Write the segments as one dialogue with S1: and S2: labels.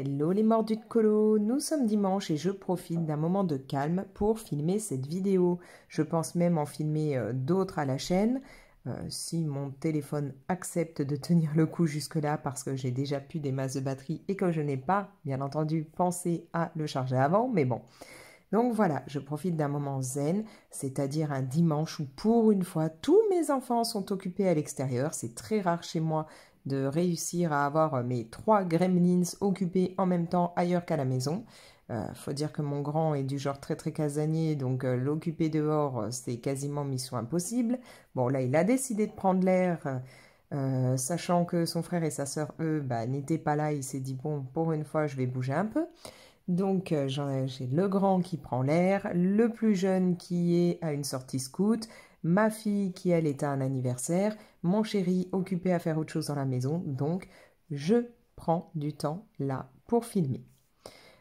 S1: Hello les mordus de colo, nous sommes dimanche et je profite d'un moment de calme pour filmer cette vidéo. Je pense même en filmer euh, d'autres à la chaîne, euh, si mon téléphone accepte de tenir le coup jusque-là parce que j'ai déjà pu des masses de batterie et que je n'ai pas, bien entendu, pensé à le charger avant, mais bon. Donc voilà, je profite d'un moment zen, c'est-à-dire un dimanche où pour une fois tous mes enfants sont occupés à l'extérieur. C'est très rare chez moi de réussir à avoir euh, mes trois gremlins occupés en même temps ailleurs qu'à la maison. Euh, faut dire que mon grand est du genre très très casanier, donc euh, l'occuper dehors, c'est quasiment mission impossible. Bon, là, il a décidé de prendre l'air, sachant que son frère et sa sœur, eux, bah, n'étaient pas là. Il s'est dit, bon, pour une fois, je vais bouger un peu. Donc, j'ai le grand qui prend l'air, le plus jeune qui est à une sortie scout, ma fille qui, elle, est à un anniversaire, mon chéri occupé à faire autre chose dans la maison, donc je prends du temps là pour filmer.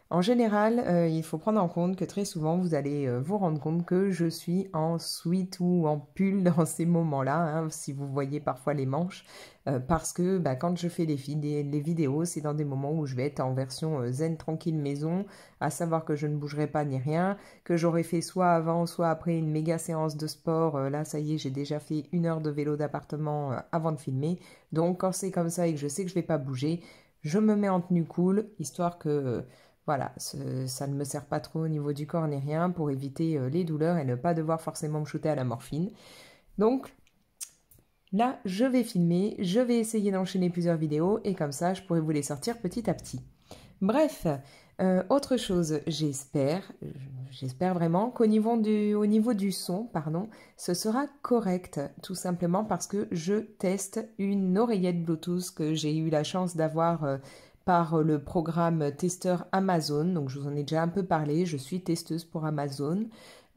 S1: En général, euh, il faut prendre en compte que très souvent, vous allez euh, vous rendre compte que je suis en sweat ou en pull dans ces moments-là, hein, si vous voyez parfois les manches, euh, parce que bah, quand je fais les, les vidéos, c'est dans des moments où je vais être en version zen tranquille maison, à savoir que je ne bougerai pas ni rien, que j'aurai fait soit avant, soit après une méga séance de sport. là, ça y est, j'ai déjà fait une heure de vélo d'appartement avant de filmer. Donc, quand c'est comme ça et que je sais que je ne vais pas bouger, je me mets en tenue cool, histoire que voilà, ça ne me sert pas trop au niveau du corps ni rien pour éviter euh, les douleurs et ne pas devoir forcément me shooter à la morphine. Donc là, je vais filmer, je vais essayer d'enchaîner plusieurs vidéos et comme ça, je pourrai vous les sortir petit à petit. Bref, euh, autre chose, j'espère, j'espère vraiment qu'au niveau du, au niveau du son, pardon, ce sera correct, tout simplement parce que je teste une oreillette Bluetooth que j'ai eu la chance d'avoir euh, par euh, le programme testeur Amazon. Donc je vous en ai déjà un peu parlé, je suis testeuse pour Amazon.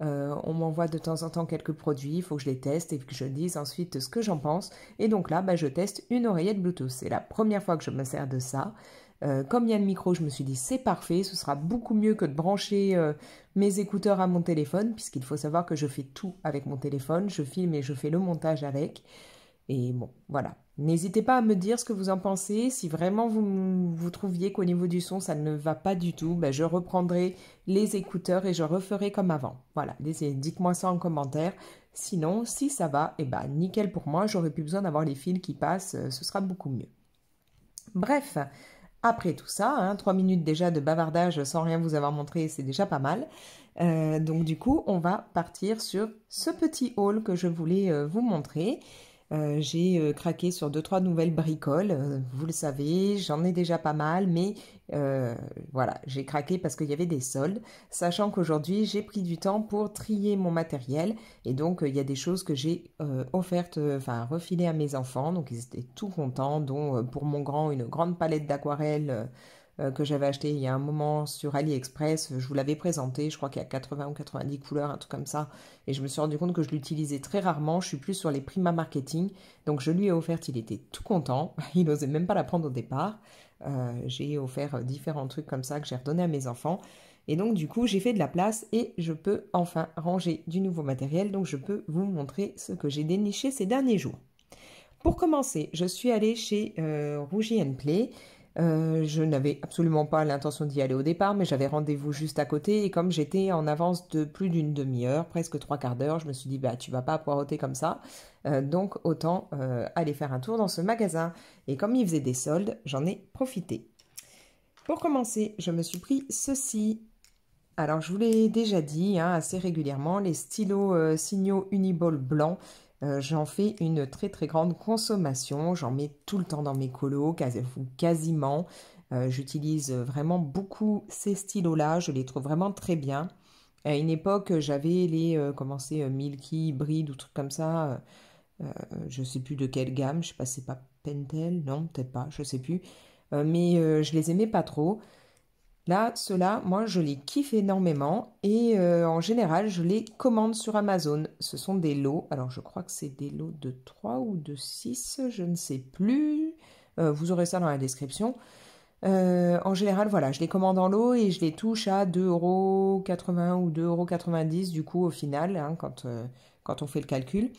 S1: Euh, on m'envoie de temps en temps quelques produits, il faut que je les teste et que je dise ensuite ce que j'en pense. Et donc là, bah, je teste une oreillette Bluetooth. C'est la première fois que je me sers de ça. Euh, comme il y a le micro, je me suis dit c'est parfait, ce sera beaucoup mieux que de brancher mes écouteurs à mon téléphone, puisqu'il faut savoir que je fais tout avec mon téléphone, je filme et je fais le montage avec. Et bon, voilà. N'hésitez pas à me dire ce que vous en pensez. Si vraiment vous, trouviez qu'au niveau du son, ça ne va pas du tout, ben, je reprendrai les écouteurs et je referai comme avant. Voilà, dites-moi ça en commentaire. Sinon, si ça va, eh ben, nickel pour moi. J'aurais plus besoin d'avoir les fils qui passent. Euh, ce sera beaucoup mieux. Bref, après tout ça, hein, trois minutes déjà de bavardage sans rien vous avoir montré, c'est déjà pas mal. Euh, donc du coup, on va partir sur ce petit haul que je voulais euh, vous montrer. Euh, j'ai euh, craqué sur deux trois nouvelles bricoles. Euh, vous le savez, j'en ai déjà pas mal, mais voilà, j'ai craqué parce qu'il y avait des soldes. Sachant qu'aujourd'hui, j'ai pris du temps pour trier mon matériel et donc il y a des choses que j'ai offertes, enfin refilées à mes enfants, donc ils étaient tout contents. Dont pour mon grand une grande palette d'aquarelles euh, que j'avais acheté il y a un moment sur AliExpress. Je vous l'avais présenté, je crois qu'il y a 80 ou 90 couleurs, un truc comme ça. Et je me suis rendu compte que je l'utilisais très rarement. Je suis plus sur les Prima Marketing. Donc je lui ai offert. il était tout content. Il n'osait même pas la prendre au départ. Euh, j'ai offert euh, différents trucs comme ça que j'ai redonné à mes enfants. Et donc du coup, j'ai fait de la place et je peux enfin ranger du nouveau matériel. Donc je peux vous montrer ce que j'ai déniché ces derniers jours. Pour commencer, je suis allée chez euh, Rougie Play euh, je n'avais absolument pas l'intention d'y aller au départ, mais j'avais rendez-vous juste à côté et comme j'étais en avance de plus d'une demi-heure, presque trois quarts d'heure, je me suis dit bah tu vas pas poireauter comme ça, euh, donc autant euh, aller faire un tour dans ce magasin. Et comme il faisait des soldes, j'en ai profité. Pour commencer, je me suis pris ceci. Alors je vous l'ai déjà dit hein, assez régulièrement, les stylos signaux Uniball blancs euh, j'en fais une très très grande consommation, j'en mets tout le temps dans mes colos, quasiment. Euh, j'utilise vraiment beaucoup ces stylos-là, je les trouve vraiment très bien. À une époque, j'avais les euh, comment c'est, Milky, Bride ou trucs comme ça. je sais plus de quelle gamme, je sais pas, c'est pas Pentel, non, peut-être pas, je sais plus. mais je les aimais pas trop. Là, ceux-là, moi, je les kiffe énormément et euh, en général, je les commande sur Amazon. Ce sont des lots. Alors, je crois que c'est des lots de 3 ou de 6, je ne sais plus. Euh, vous aurez ça dans la description. Euh, en général, voilà, je les commande en lot et je les touche à 2,80€ ou 2,90€ du coup au final, hein, quand, quand on fait le calcul.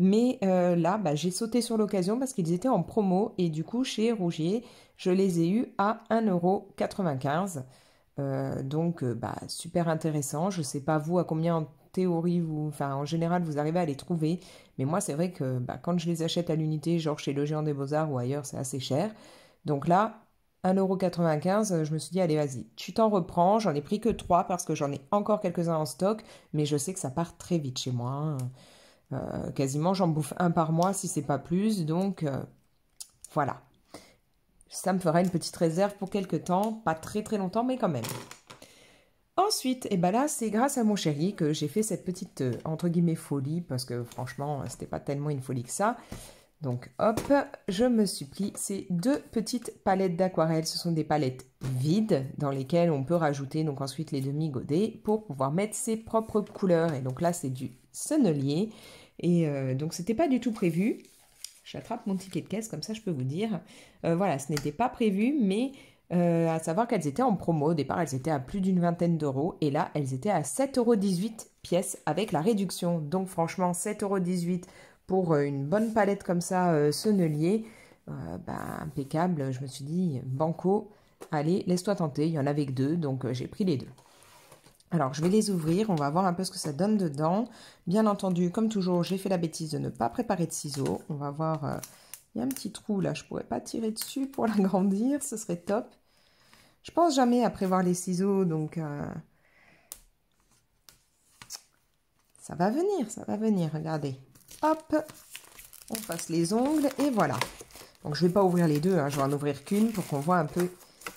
S1: Mais là, bah, j'ai sauté sur l'occasion parce qu'ils étaient en promo et du coup, chez Rougier, je les ai eus à 1,95€. Euh, donc, euh, bah, super intéressant. Je ne sais pas vous à combien en théorie, vous, enfin en général, vous arrivez à les trouver. Mais moi, c'est vrai que bah, quand je les achète à l'unité, genre chez Le Géant des Beaux-Arts ou ailleurs, c'est assez cher. Donc là, 1,95€, je me suis dit, allez, vas-y, tu t'en reprends. J'en ai pris que 3 parce que j'en ai encore quelques-uns en stock, mais je sais que ça part très vite chez moi. Hein. Euh, quasiment, j'en bouffe un par mois si c'est pas plus. Donc, voilà. Ça me fera une petite réserve pour quelques temps, pas très très longtemps, mais quand même. Ensuite, et eh ben là, c'est grâce à mon chéri que j'ai fait cette petite, euh, entre guillemets, folie, parce que franchement, euh, c'était pas tellement une folie que ça. Donc hop, je me supplie ces deux petites palettes d'aquarelle. Ce sont des palettes vides dans lesquelles on peut rajouter donc ensuite les demi-godets pour pouvoir mettre ses propres couleurs. Et donc là, c'est du sennelier. Et euh, donc, c'était pas du tout prévu. J'attrape mon ticket de caisse, comme ça je peux vous dire. Euh, voilà, ce n'était pas prévu, mais euh, à savoir qu'elles étaient en promo. Au départ, elles étaient à plus d'une vingtaine d'euros. Et là, elles étaient à 7,18 euros pièce avec la réduction. Donc franchement, 7,18 euros pour euh, une bonne palette comme ça, euh, sonnelier. Bah, impeccable, je me suis dit, banco, allez, laisse-toi tenter. Il y en avait que deux, donc j'ai pris les deux. Alors, je vais les ouvrir, on va voir un peu ce que ça donne dedans. Bien entendu, comme toujours, j'ai fait la bêtise de ne pas préparer de ciseaux. On va voir, euh, il y a un petit trou là, je ne pourrais pas tirer dessus pour l'agrandir, ce serait top. Je pense jamais à prévoir les ciseaux, donc euh, ça va venir, ça va venir, regardez. Hop, on passe les ongles et voilà. Donc, je vais pas ouvrir les deux, hein, je vais en ouvrir qu'une pour qu'on voit un peu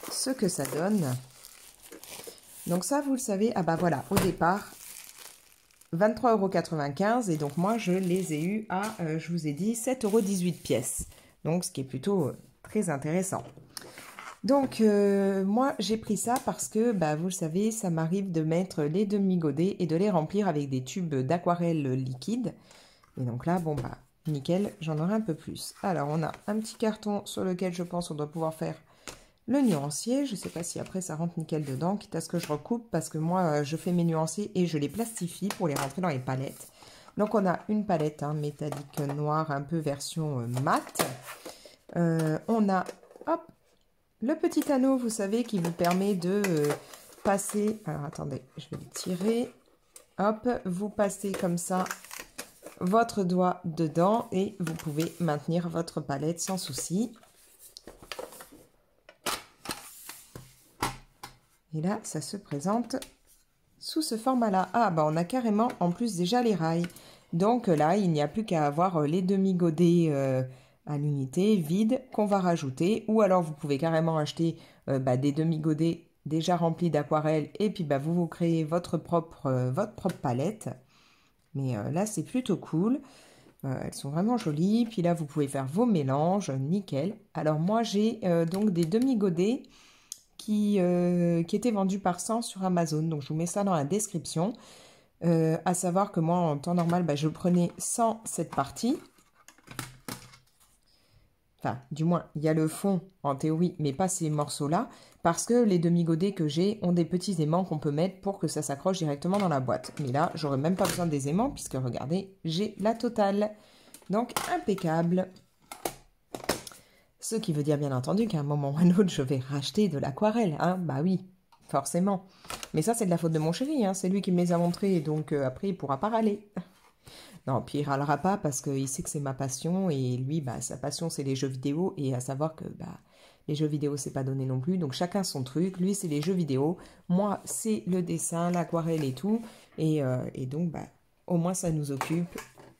S1: ce que ça donne. Donc ça, vous le savez, ah bah voilà, au départ, 23,95€ et donc moi je les ai eus à, euh, je vous ai dit, 7,18€ pièces, Donc ce qui est plutôt euh, très intéressant. Donc euh, moi j'ai pris ça parce que bah, vous le savez, ça m'arrive de mettre les demi-godets et de les remplir avec des tubes d'aquarelle liquide. Et donc là, bon bah nickel, j'en aurai un peu plus. Alors on a un petit carton sur lequel je pense on doit pouvoir faire le nuancier. Je ne sais pas si après ça rentre nickel dedans, quitte à ce que je recoupe parce que moi euh, je fais mes nuanciers et je les plastifie pour les rentrer dans les palettes. Donc on a une palette hein, métallique noire, un peu version euh, mat. Euh, on a le petit anneau, vous savez, qui vous permet de passer... Alors attendez, je vais le tirer. Hop, vous passez comme ça votre doigt dedans et vous pouvez maintenir votre palette sans souci. Et là, ça se présente sous ce format-là. Ah, bah on a carrément en plus déjà les rails. Donc là, il n'y a plus qu'à avoir euh, les demi-godets euh, à l'unité vides qu'on va rajouter. Ou alors, vous pouvez carrément acheter euh, bah, des demi-godets déjà remplis d'aquarelles Et puis, bah, vous vous créez votre propre, votre propre palette. Mais là, c'est plutôt cool. elles sont vraiment jolies. Puis là, vous pouvez faire vos mélanges. Nickel. Alors moi, j'ai donc des demi-godets. Euh, qui, était vendu par 100 sur Amazon. Donc je vous mets ça dans la description. A euh, à savoir que moi, en temps normal, bah, je prenais 100 cette partie. Enfin, du moins, il y a le fond en théorie, mais pas ces morceaux-là, parce que les demi-godets que j'ai ont des petits aimants qu'on peut mettre pour que ça s'accroche directement dans la boîte. Mais là, j'aurais même pas besoin des aimants, puisque regardez, j'ai la totale. Donc, impeccable. Ce qui veut dire bien entendu qu'à un moment ou à un autre, je vais racheter de l'aquarelle, hein, bah oui, forcément. Mais ça, c'est de la faute de mon chéri, hein, c'est lui qui me les a montrés, donc euh, après, il pourra pas râler. Non, puis il râlera pas parce qu'il sait que c'est ma passion, et lui, bah, sa passion, c'est les jeux vidéo, et à savoir que, bah, les jeux vidéo, c'est pas donné non plus, donc chacun son truc. Lui, c'est les jeux vidéo, moi, c'est le dessin, l'aquarelle et tout, et, euh, et donc, bah, au moins, ça nous occupe,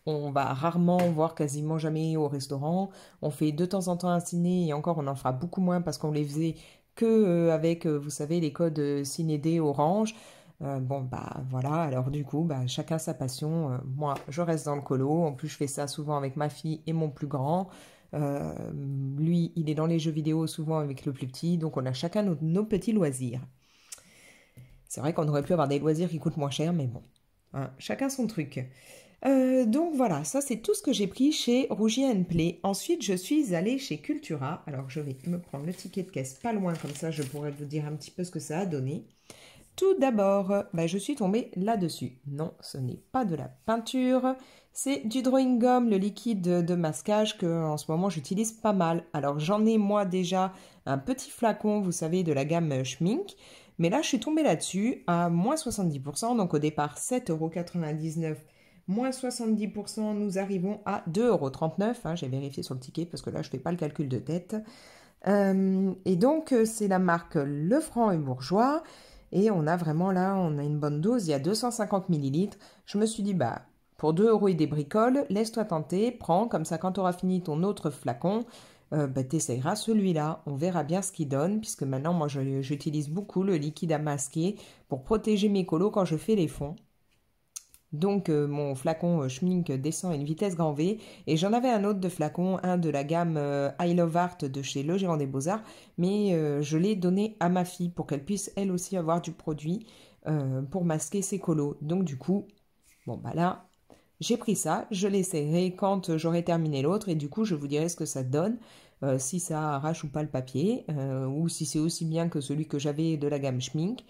S1: on va rarement, voire quasiment jamais au restaurant. On fait de temps en temps un ciné et encore on en fera beaucoup moins parce qu'on les faisait que euh, avec, euh, vous savez, les codes euh, ciné orange. bon bah voilà, alors du coup, bah, chacun sa passion. moi, je reste dans le colo. En plus, je fais ça souvent avec ma fille et mon plus grand. lui, il est dans les jeux vidéo souvent avec le plus petit. Donc on a chacun nos, petits loisirs. C'est vrai qu'on aurait pu avoir des loisirs qui coûtent moins cher, mais bon, hein, chacun son truc. Euh, donc voilà, ça c'est tout ce que j'ai pris chez Rougier Play. Ensuite, je suis allée chez Cultura. Alors je vais me prendre le ticket de caisse pas loin, comme ça je pourrais vous dire un petit peu ce que ça a donné. Tout d'abord, bah, je suis tombée là-dessus. Non, ce n'est pas de la peinture, c'est du drawing gum, le liquide de masquage que en ce moment j'utilise pas mal. Alors j'en ai moi déjà un petit flacon, vous savez, de la gamme Schmink. Mais là, je suis tombée là-dessus à moins 70%, donc au départ 7,99€ moins 70%, nous arrivons à 2,39€. Hein, j'ai vérifié sur le ticket parce que là, je ne fais pas le calcul de tête. Euh, et donc, euh, c'est la marque Lefranc et Bourgeois. Et on a vraiment là, on a une bonne dose, il y a 250 millilitres. Je me suis dit, bah, pour 2 euros et des bricoles, laisse-toi tenter, prends, comme ça, quand tu auras fini ton autre flacon, euh, bah, t'essayeras celui-là. On verra bien ce qu'il donne, puisque maintenant, moi, j'utilise beaucoup le liquide à masquer pour protéger mes colos quand je fais les fonds. Donc euh, mon flacon euh, Schmink descend à une vitesse grand V et j'en avais un autre de flacon, un de la gamme euh, I Love Art de chez Le Gérant des Beaux-Arts, mais je l'ai donné à ma fille pour qu'elle puisse elle aussi avoir du produit pour masquer ses colos. Donc du coup, bon bah là, j'ai pris ça, je l'essayerai quand j'aurai terminé l'autre et du coup je vous dirai ce que ça donne, si ça arrache ou pas le papier, ou si c'est aussi bien que celui que j'avais de la gamme Schmink.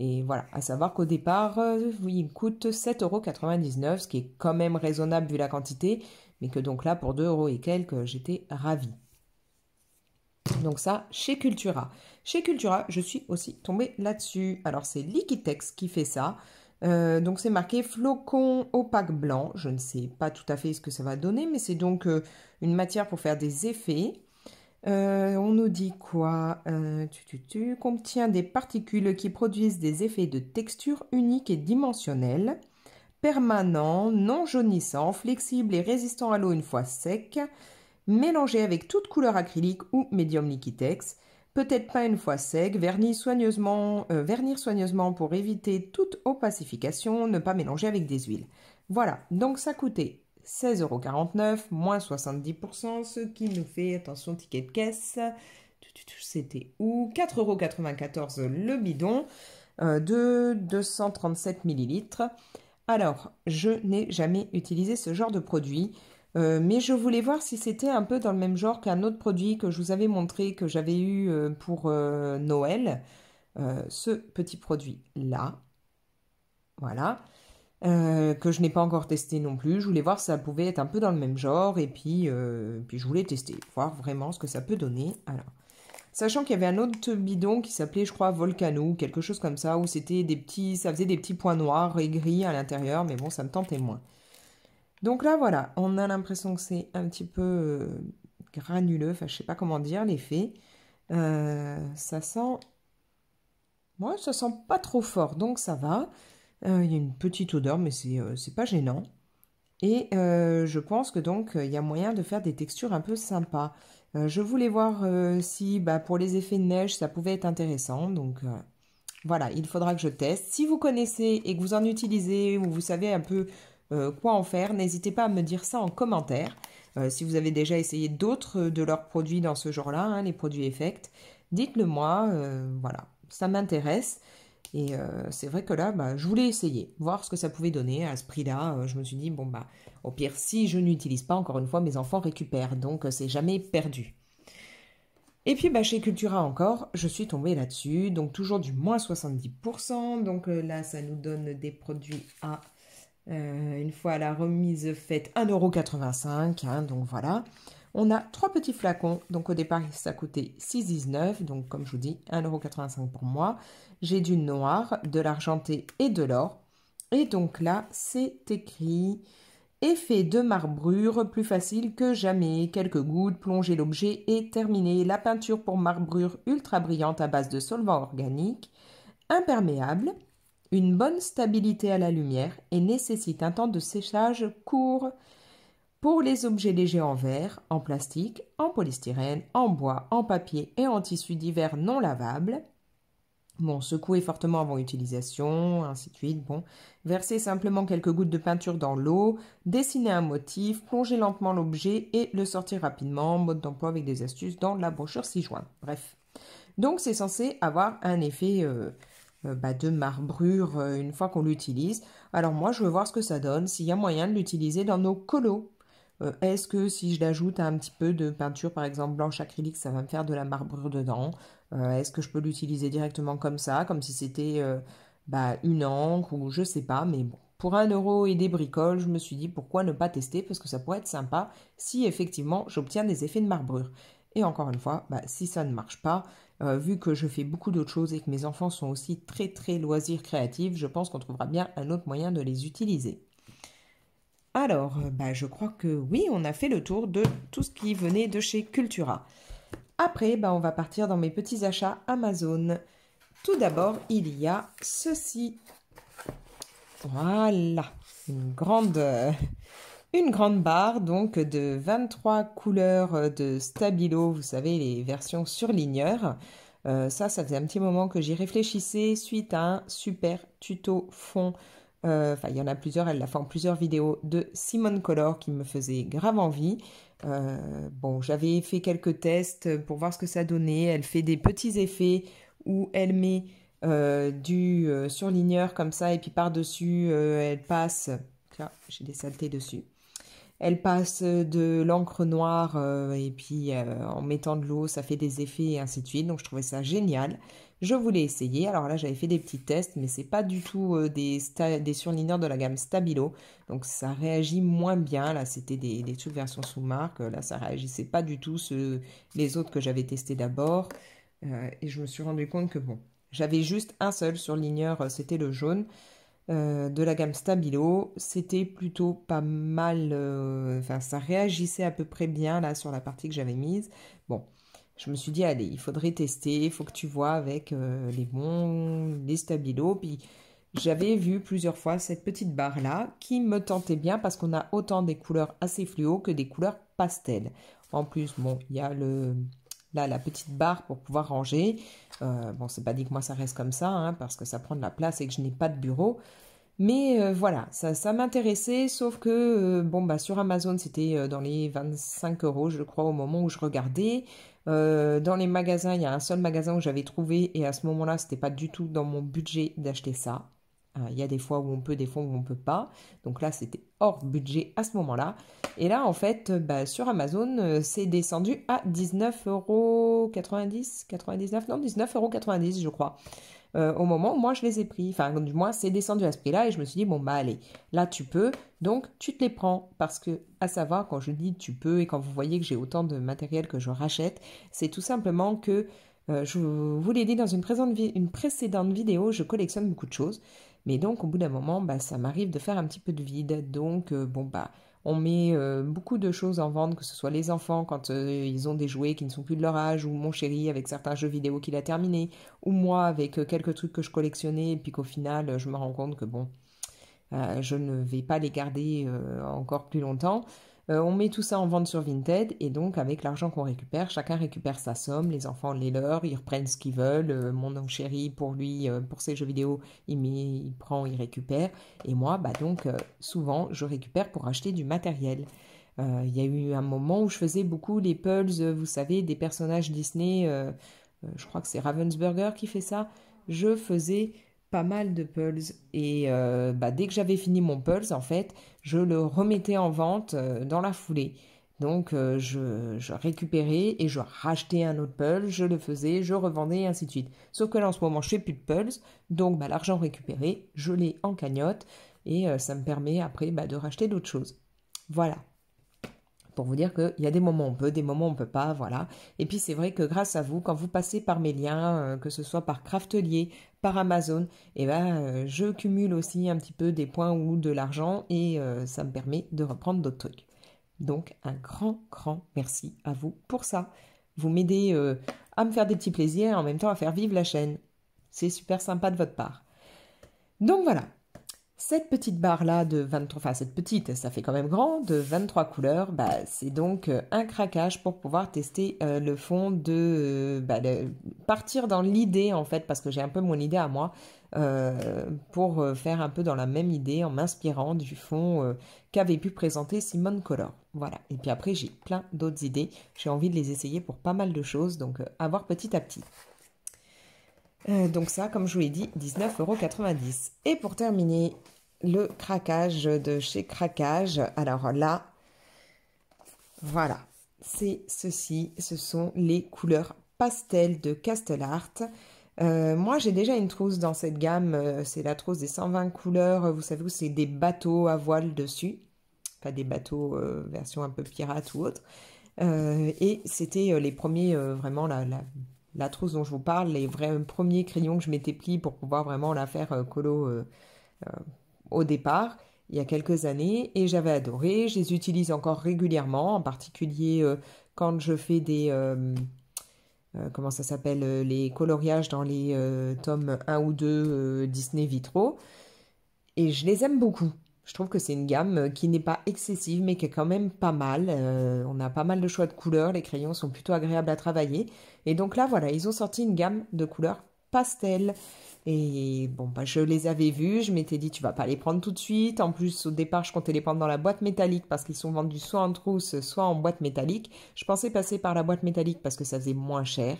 S1: Et voilà, à savoir qu'au départ, euh, il coûte 7,99€, ce qui est quand même raisonnable vu la quantité, mais que donc là, pour 2 et quelques, j'étais ravie. Donc ça, chez Cultura. Chez Cultura, je suis aussi tombée là-dessus. Alors c'est Liquitex qui fait ça. Euh, donc c'est marqué flocon opaque blanc. Je ne sais pas tout à fait ce que ça va donner, mais c'est donc euh, une matière pour faire des effets. Euh, on nous dit quoi euh, tu, Contient des particules qui produisent des effets de texture unique et dimensionnelle, permanent, non jaunissant, flexible et résistant à l'eau une fois sec, mélangé avec toute couleur acrylique ou médium liquitex, peut-être pas une fois sec, vernis soigneusement, euh, vernir soigneusement pour éviter toute opacification, ne pas mélanger avec des huiles. Voilà, donc ça coûtait 16,49€, moins 70%, ce qui nous fait, attention, ticket de caisse, c'était où 4,94€ le bidon euh, de 237 ml. Alors, je n'ai jamais utilisé ce genre de produit, euh, mais je voulais voir si c'était un peu dans le même genre qu'un autre produit que je vous avais montré, que j'avais eu euh, pour Noël. ce petit produit-là. Voilà. Euh, que je n'ai pas encore testé non plus. Je voulais voir si ça pouvait être un peu dans le même genre, et puis, euh, puis je voulais tester, voir vraiment ce que ça peut donner. Alors, sachant qu'il y avait un autre bidon qui s'appelait, je crois, Volcano, quelque chose comme ça, où c'était des petits, ça faisait des petits points noirs et gris à l'intérieur, mais bon, ça me tentait moins. Donc là, voilà, on a l'impression que c'est un petit peu euh, granuleux, enfin, je sais pas comment dire, l'effet. ça sent... Moi, ça sent pas trop fort, donc ça va. Euh, il y a une petite odeur, mais c'est n'est euh, pas gênant. Et euh, je pense que donc il y a moyen de faire des textures un peu sympas. je voulais voir si bah, pour les effets de neige ça pouvait être intéressant. Donc voilà, il faudra que je teste. Si vous connaissez et que vous en utilisez ou vous savez un peu quoi en faire, n'hésitez pas à me dire ça en commentaire. si vous avez déjà essayé d'autres de leurs produits dans ce genre-là, hein, les produits Effect, dites-le moi. voilà, ça m'intéresse. Et euh, c'est vrai que là, bah, je voulais essayer, voir ce que ça pouvait donner à ce prix-là. Euh, je me suis dit, bon, bah, au pire, si je n'utilise pas, encore une fois, mes enfants récupèrent. Donc, euh, c'est jamais perdu. Et puis, bah, chez Cultura encore, je suis tombée là-dessus. Donc, toujours du moins 70%. Donc, là, ça nous donne des produits à, une fois la remise faite, 1,85€. Hein. donc, voilà. On a trois petits flacons. Donc, au départ, ça coûtait 6,19€. Donc, comme je vous dis, 1,85€ pour moi j'ai du noir, de l'argenté et de l'or. Et donc là, c'est écrit Effet de marbrure plus facile que jamais. Quelques gouttes, plonger l'objet et terminer la peinture pour marbrure ultra brillante à base de solvant organique, imperméable, une bonne stabilité à la lumière et nécessite un temps de séchage court. Pour les objets légers en verre, en plastique, en polystyrène, en bois, en papier et en tissu divers non lavables, Bon, secouer fortement avant utilisation, ainsi de suite. Bon, versez simplement quelques gouttes de peinture dans l'eau, dessinez un motif, plonger lentement l'objet et le sortir rapidement. Mode d'emploi avec des astuces dans la brochure 6 jointe Bref. Donc, c'est censé avoir un effet euh, euh, bah, de marbrure euh, une fois qu'on l'utilise. Alors, moi, je veux voir ce que ça donne, s'il y a moyen de l'utiliser dans nos colos. Est-ce que si je l'ajoute à un petit peu de peinture, par exemple blanche acrylique, ça va me faire de la marbrure dedans euh, est-ce que je peux l'utiliser directement comme ça, comme si c'était euh, bah, une encre ou je sais pas, mais bon. Pour un euro et des bricoles, je me suis dit pourquoi ne pas tester parce que ça pourrait être sympa si effectivement j'obtiens des effets de marbrure. Et encore une fois, bah, si ça ne marche pas, euh, vu que je fais beaucoup d'autres choses et que mes enfants sont aussi très très loisirs créatifs, je pense qu'on trouvera bien un autre moyen de les utiliser. Alors, bah, je crois que oui, on a fait le tour de tout ce qui venait de chez Cultura. Après, bah, on va partir dans mes petits achats Amazon. Tout d'abord, il y a ceci. Voilà, une grande, euh, une grande barre donc de 23 couleurs de Stabilo, vous savez, les versions surligneurs. Euh, ça, ça faisait un petit moment que j'y réfléchissais suite à un super tuto fond. Euh, enfin, il y en a plusieurs, elle l'a fait en plusieurs vidéos de Simone Color qui me faisait grave envie. Euh, bon, j'avais fait quelques tests pour voir ce que ça donnait. Elle fait des petits effets où elle met euh, du euh, surligneur comme ça et puis par-dessus, elle passe... J'ai des saletés dessus. Elle passe de l'encre noire euh, et puis euh, en mettant de l'eau, ça fait des effets et ainsi de suite. Donc je trouvais ça génial. Je voulais essayer. Alors là, j'avais fait des petits tests, mais c'est pas du tout euh, des, des de la gamme Stabilo. Donc ça réagit moins bien. Là, c'était des, des trucs version sous marque. Là, ça réagissait pas du tout ce, les autres que j'avais testés d'abord. et je me suis rendu compte que bon, j'avais juste un seul surligneur, c'était le jaune. Euh, de la gamme Stabilo. C'était plutôt pas mal, euh, enfin ça réagissait à peu près bien là sur la partie que j'avais mise. Bon, je me suis dit allez, il faudrait tester, il faut que tu vois avec euh, les bons, les Stabilo. Puis j'avais vu plusieurs fois cette petite barre là qui me tentait bien parce qu'on a autant des couleurs assez fluo que des couleurs pastel. En plus, bon, il y a le, là, la petite barre pour pouvoir ranger. Euh, bon, c'est pas dit que moi ça reste comme ça, hein, parce que ça prend de la place et que je n'ai pas de bureau. Mais euh, voilà, ça, ça m'intéressait, sauf que euh, bon bah sur Amazon c'était dans les 25 euros, je crois, au moment où je regardais. dans les magasins, il y a un seul magasin où j'avais trouvé, et à ce moment-là, c'était pas du tout dans mon budget d'acheter ça. Euh, il y a des fois où on peut, des fois où on ne peut pas. Donc là, c'était hors budget à ce moment-là. Et là, en fait, euh, bah, sur Amazon, euh, c'est descendu à euros 99, non, 19,90€, je crois. au moment où moi je les ai pris. Enfin, du moins, c'est descendu à ce prix-là et je me suis dit, bon, bah allez, là tu peux, donc tu te les prends. Parce que, à savoir, quand je dis tu peux et quand vous voyez que j'ai autant de matériel que je rachète, c'est tout simplement que, je vous l'ai dit dans une, une précédente vidéo, je collectionne beaucoup de choses. Mais donc, au bout d'un moment, bah, ça m'arrive de faire un petit peu de vide. Donc, euh, bon, bah, on met euh, beaucoup de choses en vente, que ce soit les enfants quand euh, ils ont des jouets qui ne sont plus de leur âge, ou mon chéri avec certains jeux vidéo qu'il a terminés, ou moi avec quelques trucs que je collectionnais, et puis qu'au final, je me rends compte que bon, je ne vais pas les garder encore plus longtemps. Euh, on met tout ça en vente sur Vinted et donc avec l'argent qu'on récupère, chacun récupère sa somme, les enfants les leurs, ils reprennent ce qu'ils veulent, euh, mon chéri pour lui, euh, pour ses jeux vidéo, il, il prend, il récupère et moi bah donc souvent je récupère pour acheter du matériel. Il y a eu un moment où je faisais beaucoup les pulls, vous savez, des personnages Disney, je crois que c'est Ravensburger qui fait ça, je faisais pas mal de pulls et euh, bah, dès que j'avais fini mon pulls en fait je le remettais en vente euh, dans la foulée donc euh, je, récupérais et je rachetais un autre pulse, je le faisais, je revendais et ainsi de suite. Sauf que là en ce moment je fais plus de pulse, donc bah, l'argent récupéré, je l'ai en cagnotte et ça me permet après bah, de racheter d'autres choses. Voilà pour vous dire qu'il y a des moments où on peut, des moments où on peut pas, voilà. Et puis c'est vrai que grâce à vous, quand vous passez par mes liens, euh, que ce soit par Craftelier, par Amazon, et eh ben, euh, je cumule aussi un petit peu des points ou de l'argent et euh, ça me permet de reprendre d'autres trucs. Donc un grand, grand merci à vous pour ça. Vous m'aidez à me faire des petits plaisirs et en même temps à faire vivre la chaîne. C'est super sympa de votre part. Donc voilà, cette petite barre-là de 23, enfin cette petite, ça fait quand même grand, de 23 couleurs, bah, c'est donc euh, un craquage pour pouvoir tester euh, le fond euh, bah, de, partir dans l'idée en fait, parce que j'ai un peu mon idée à moi, pour faire un peu dans la même idée en m'inspirant du fond qu'avait pu présenter Simone Color. Voilà, et puis après j'ai plein d'autres idées, j'ai envie de les essayer pour pas mal de choses, donc à voir petit à petit. Euh, donc ça, comme je vous l'ai dit, 19,90€. Et pour terminer, le craquage de chez Craquage. Alors là, voilà, c'est ceci. Ce sont les couleurs pastel de Castellart. Euh, moi, j'ai déjà une trousse dans cette gamme. Euh, c'est la trousse des 120 couleurs. Vous savez où c'est des bateaux à voile dessus. pas des bateaux version un peu pirate ou autre. et c'était les premiers, vraiment, la, la la trousse dont je vous parle, les vrais premiers crayons que je m'étais pris pour pouvoir vraiment la faire euh, colo euh, euh, au départ, il y a quelques années, et j'avais adoré. Je les utilise encore régulièrement, en particulier quand je fais des... comment ça s'appelle Les coloriages dans les tomes 1 ou 2 Disney Vitro. Et je les aime beaucoup. Je trouve que c'est une gamme euh, qui n'est pas excessive, mais qui est quand même pas mal. Euh, on a pas mal de choix de couleurs, les crayons sont plutôt agréables à travailler. Et donc là, voilà, ils ont sorti une gamme de couleurs pastel. Et bon, bah, je les avais vus, je m'étais dit, tu vas pas les prendre tout de suite. En plus, au départ, je comptais les prendre dans la boîte métallique parce qu'ils sont vendus soit en trousse, soit en boîte métallique. Je pensais passer par la boîte métallique parce que ça faisait moins cher.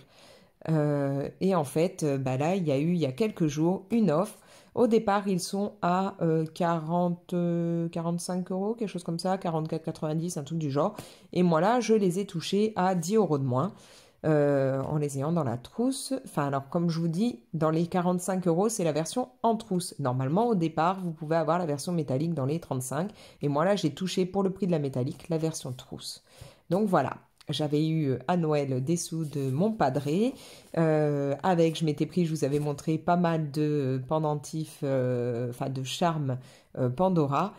S1: Euh, et en fait, bah là, il y a eu, il y a quelques jours, une offre au départ, ils sont à 40, euh, 45 euh, euros, quelque chose comme ça, 44,90, un truc du genre. Et moi là, je les ai touchés à 10 euros de moins. Euh, en les ayant dans la trousse. Enfin, alors, comme je vous dis, dans les 45 euros, c'est la version en trousse. Normalement, au départ, vous pouvez avoir la version métallique dans les 35. Et moi, là, j'ai touché pour le prix de la métallique la version trousse. Donc voilà j'avais eu euh, à Noël des sous de mon padré. Euh, avec, je m'étais pris, je vous avais montré pas mal de pendentifs, euh, enfin de charme Pandora.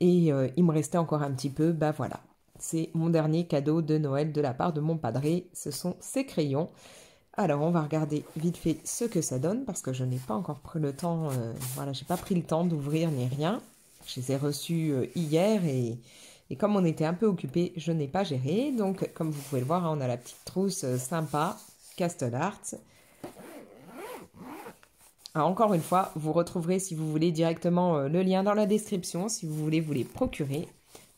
S1: Et il me restait encore un petit peu, bah voilà. C'est mon dernier cadeau de Noël de la part de mon padré. Ce sont ces crayons. Alors, on va regarder vite fait ce que ça donne parce que je n'ai pas encore pris le temps, voilà, j'ai pas pris le temps d'ouvrir ni rien. Je les ai reçus hier et et comme on était un peu occupé, je n'ai pas géré. Donc, comme vous pouvez le voir, hein, on a la petite trousse euh, sympa, Castle Arts. encore une fois, vous retrouverez si vous voulez directement euh, le lien dans la description, si vous voulez vous les procurer.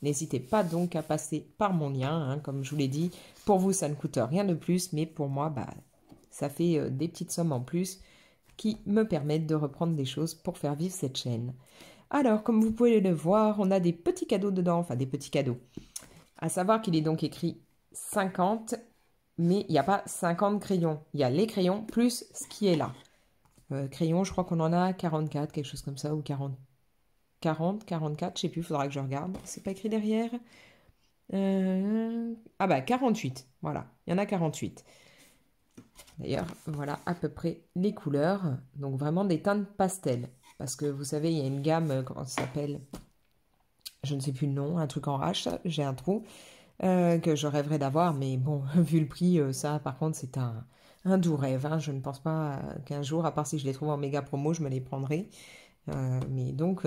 S1: N'hésitez pas donc à passer par mon lien, hein, comme je vous l'ai dit. Pour vous, ça ne coûte rien de plus, mais pour moi, bah, ça fait euh, des petites sommes en plus qui me permettent de reprendre des choses pour faire vivre cette chaîne. Alors, comme vous pouvez le voir, on a des petits cadeaux dedans, enfin des petits cadeaux. À savoir qu'il est donc écrit 50, mais il n'y a pas 50 crayons. Il y a les crayons plus ce qui est là. Euh, crayons, je crois qu'on en a 44, quelque chose comme ça, ou 40. 44, je sais plus, il faudra que je regarde. C'est pas écrit derrière. Euh, ah bah 48, voilà, il y en a 48. D'ailleurs, voilà à peu près les couleurs. Donc vraiment des teintes pastel. Parce que vous savez, il y a une gamme, euh, comment ça s'appelle Je ne sais plus le nom, un truc en H, j'ai un trou, euh, que je rêverais d'avoir, mais bon, vu le prix, euh, ça par contre c'est un, doux rêve. Hein. Je ne pense pas qu'un jour, à part si je les trouve en méga promo, je me les prendrai. mais donc,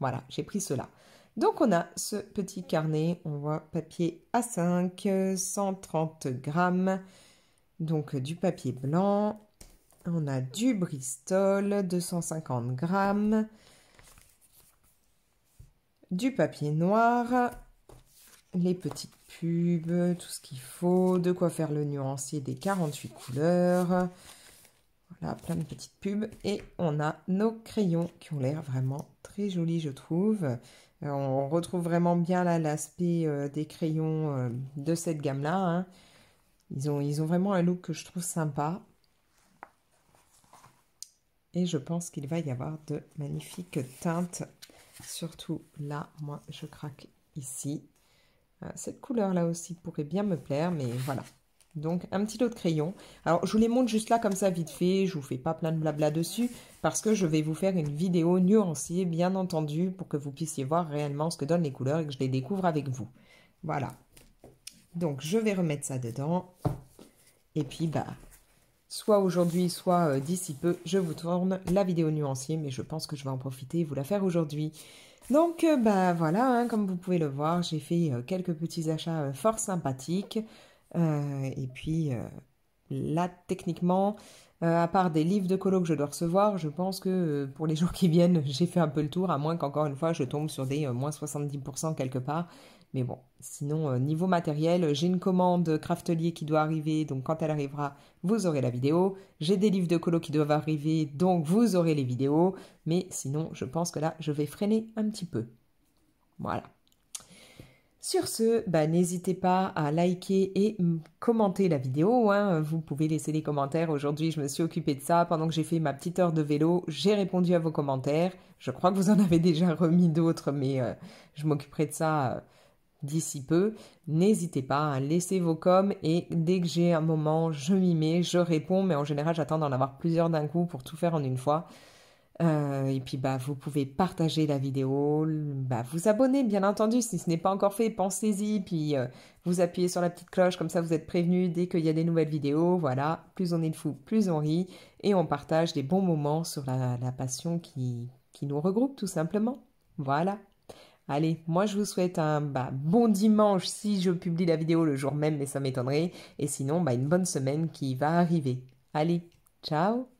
S1: voilà, j'ai pris cela. Donc on a ce petit carnet, on voit papier A5, 130 grammes, donc du papier blanc, on a du Bristol, 250 grammes, du papier noir, les petites pubs, tout ce qu'il faut, de quoi faire le nuancier des 48 couleurs. Voilà, plein de petites pubs. Et on a nos crayons qui ont l'air vraiment très jolis, je trouve. Euh, on retrouve vraiment bien là l'aspect euh, des crayons euh, de cette gamme-là. Hein. Ils, ont, ils ont vraiment un look que je trouve sympa. Et je pense qu'il va y avoir de magnifiques teintes. Surtout là, moi, je craque ici. Euh, cette couleur-là aussi pourrait bien me plaire, mais voilà. Donc, un petit lot de crayons. Alors, je vous les montre juste là comme ça, vite fait. Je vous fais pas plein de blabla dessus parce que je vais vous faire une vidéo nuancier, bien entendu, pour que vous puissiez voir réellement ce que donnent les couleurs et que je les découvre avec vous. Voilà. Donc, je vais remettre ça dedans. Et puis, bah, soit aujourd'hui, soit euh, d'ici peu, je vous tourne la vidéo nuancier, mais je pense que je vais en profiter et vous la faire aujourd'hui. Donc, euh, bah voilà, hein, comme vous pouvez le voir, j'ai fait euh, quelques petits achats fort sympathiques. et puis, là, techniquement, à part des livres de colo que je dois recevoir, je pense que pour les jours qui viennent, j'ai fait un peu le tour, à moins qu'encore une fois, je tombe sur des moins 70% quelque part. Mais bon, sinon, euh, niveau matériel, j'ai une commande craftelier qui doit arriver, donc quand elle arrivera, vous aurez la vidéo. J'ai des livres de colo qui doivent arriver, donc vous aurez les vidéos. Mais sinon, je pense que là, je vais freiner un petit peu. Voilà. Sur ce, bah, n'hésitez pas à liker et commenter la vidéo. Hein. Vous pouvez laisser des commentaires. Aujourd'hui, je me suis occupée de ça. Pendant que j'ai fait ma petite heure de vélo, j'ai répondu à vos commentaires. Je crois que vous en avez déjà remis d'autres, mais euh, je m'occuperai de ça. Euh, d'ici peu. N'hésitez pas à hein, laisser vos coms et dès que j'ai un moment, je m'y mets, je réponds, mais en général, j'attends d'en avoir plusieurs d'un coup pour tout faire en une fois. Euh, et puis bah vous pouvez partager la vidéo, bah vous abonner bien entendu si ce n'est pas encore fait, pensez-y, puis euh, vous appuyez sur la petite cloche comme ça vous êtes prévenu dès qu'il y a des nouvelles vidéos, voilà, plus on est de fou, plus on rit et on partage des bons moments sur la, la passion qui, qui nous regroupe tout simplement. Voilà. Allez, moi je vous souhaite un bah, bon dimanche si je publie la vidéo le jour même, mais ça m'étonnerait. Et sinon, bah, une bonne semaine qui va arriver. Allez, ciao